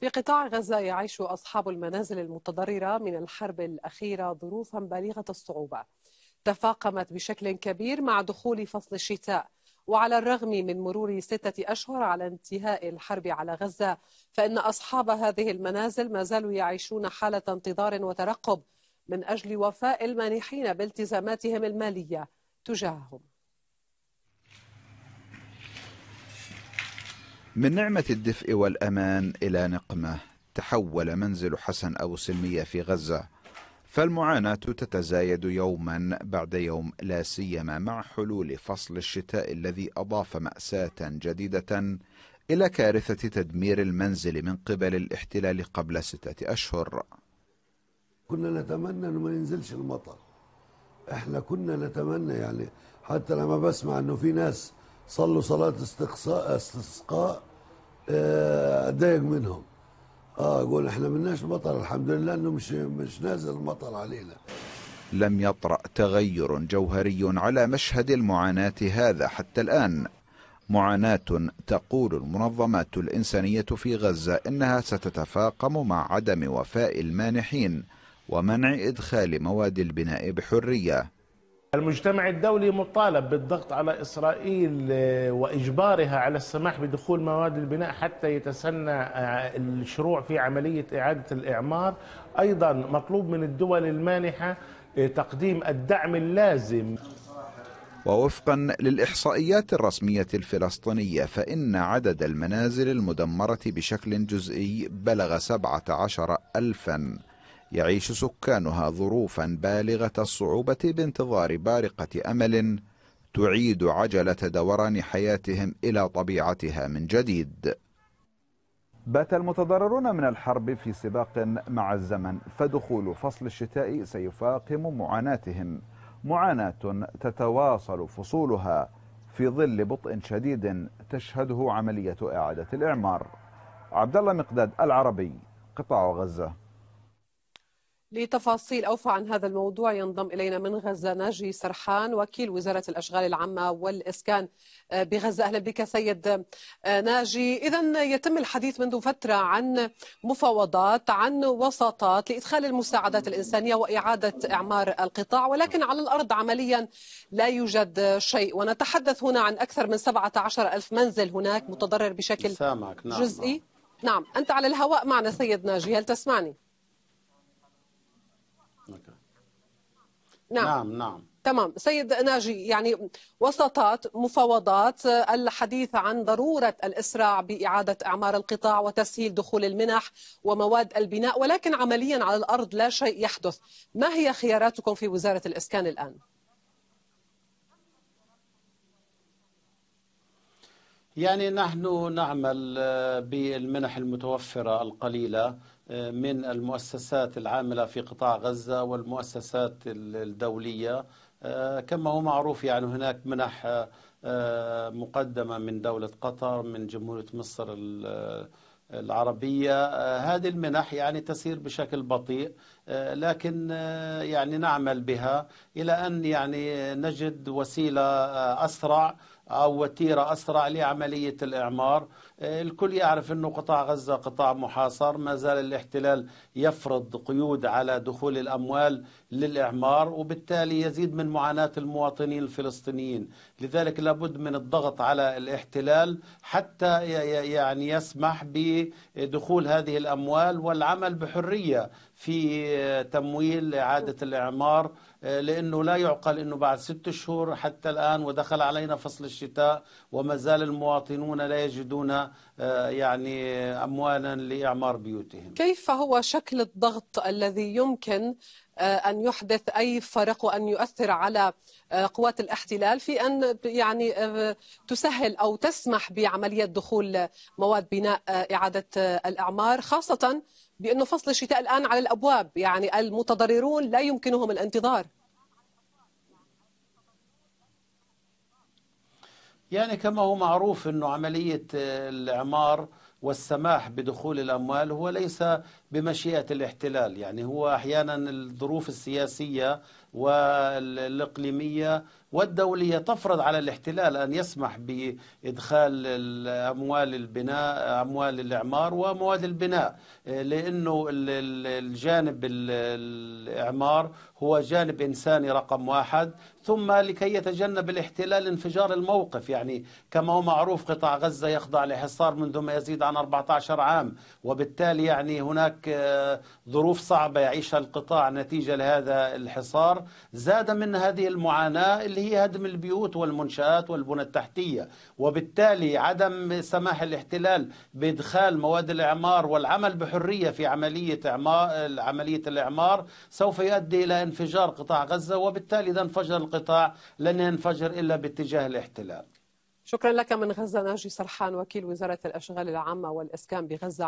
في قطاع غزة يعيش أصحاب المنازل المتضررة من الحرب الأخيرة ظروفا بالغة الصعوبة تفاقمت بشكل كبير مع دخول فصل الشتاء وعلى الرغم من مرور ستة أشهر على انتهاء الحرب على غزة فإن أصحاب هذه المنازل ما زالوا يعيشون حالة انتظار وترقب من أجل وفاء المانحين بالتزاماتهم المالية تجاههم من نعمة الدفء والأمان إلى نقمة تحول منزل حسن أبو سلمية في غزة فالمعاناة تتزايد يوما بعد يوم لا سيما مع حلول فصل الشتاء الذي أضاف مأساة جديدة إلى كارثة تدمير المنزل من قبل الاحتلال قبل ستة أشهر كنا نتمنى أنه ما ينزلش المطر احنا كنا نتمنى يعني حتى لما بسمع أنه في ناس صلوا صلاة استقصاء استسقاء آه، اتضايق منهم اه اقول احنا مناش مطر الحمد لله انه مش مش نازل المطر علينا لم يطرأ تغير جوهري على مشهد المعاناة هذا حتى الآن معاناة تقول المنظمات الإنسانية في غزة إنها ستتفاقم مع عدم وفاء المانحين ومنع إدخال مواد البناء بحرية المجتمع الدولي مطالب بالضغط على إسرائيل آه، وإجبارها على السماح بدخول مواد البناء حتى يتسنى آه، الشروع في عملية إعادة الإعمار أيضا مطلوب من الدول المانحة آه، تقديم الدعم اللازم ووفقا للإحصائيات الرسمية الفلسطينية فإن عدد المنازل المدمرة بشكل جزئي بلغ 17 ألفاً يعيش سكانها ظروفا بالغة الصعوبة بانتظار بارقة أمل تعيد عجلة دوران حياتهم إلى طبيعتها من جديد بات المتضررون من الحرب في سباق مع الزمن فدخول فصل الشتاء سيفاقم معاناتهم معاناة تتواصل فصولها في ظل بطء شديد تشهده عملية إعادة الإعمار عبد الله مقداد العربي قطاع غزة لتفاصيل أوفى عن هذا الموضوع ينضم إلينا من غزة ناجي سرحان وكيل وزارة الأشغال العامة والإسكان آه، بغزة أهلا بك سيد آه، ناجي إذا يتم الحديث منذ فترة عن مفاوضات عن وساطات لإدخال المساعدات الإنسانية وإعادة إعمار القطاع ولكن على الأرض عمليا لا يوجد شيء ونتحدث هنا عن أكثر من 17 ألف منزل هناك متضرر بشكل نعم، جزئي نعم. نعم أنت على الهواء معنا سيد ناجي هل تسمعني؟ نعم نعم, نعم. تمام سيد ناجي يعني وسطات مفاوضات آه، الحديث عن ضرورة الإسراع بإعادة أعمار القطاع وتسهيل دخول المنح ومواد البناء ولكن عمليا على الأرض لا شيء يحدث ما هي خياراتكم في وزارة الإسكان الآن؟ يعني نحن نعمل آه، بالمنح المتوفرة القليلة آه، من المؤسسات العاملة في قطاع غزة والمؤسسات الدولية آه، كما هو معروف يعني هناك منح مقدمة من دولة قطر من جمهورية مصر العربية هذه المنح يعني تسير بشكل بطيء لكن يعني نعمل بها إلى أن يعني نجد وسيلة أسرع أو وتيرة أسرع لعملية الإعمار إيه، الكل يعرف أنه قطاع غزة قطاع محاصر ما زال الاحتلال يفرض قيود على دخول الأموال للإعمار وبالتالي يزيد من معاناة المواطنين الفلسطينيين لذلك لابد من الضغط على الاحتلال حتى يعني يسمح بدخول هذه الأموال والعمل بحرية في آه، تمويل إعادة الإعمار آه، لأنه لا يعقل أنه بعد ست شهور حتى الآن ودخل علينا فصل الشتاء وما زال المواطنون لا يجدون آه، يعني أموالا لإعمار بيوتهم كيف هو شكل الضغط الذي يمكن آه، ان يحدث اي فرق وان يؤثر على آه، قوات الاحتلال في ان يعني آه، تسهل او تسمح بعمليه دخول مواد بناء اعاده الاعمار خاصه بانه فصل الشتاء الان على الابواب يعني المتضررون لا يمكنهم الانتظار يعني كما هو معروف انه عمليه الاعمار والسماح بدخول الاموال هو ليس بمشيئة الاحتلال يعني هو أحيانا الظروف السياسية والإقليمية والدولية تفرض على الاحتلال أن يسمح بإدخال أموال البناء أموال الإعمار ومواد البناء لأنه الجانب الإعمار هو جانب إنساني رقم واحد ثم لكي يتجنب الاحتلال انفجار الموقف يعني كما هو معروف قطاع غزة يخضع لحصار منذ ما يزيد عن 14 عام وبالتالي يعني هناك هناك آه، ظروف صعبة يعيشها القطاع نتيجة لهذا الحصار زاد من هذه المعاناة اللي هي هدم البيوت والمنشآت والبنى التحتية وبالتالي عدم سماح الاحتلال بإدخال مواد الإعمار والعمل بحرية في عملية إعمار عملية الإعمار سوف يؤدي إلى انفجار قطاع غزة وبالتالي إذا انفجر القطاع لن ينفجر إلا باتجاه الاحتلال شكرا لك من غزة ناجي سرحان وكيل وزارة الأشغال العامة والإسكان بغزة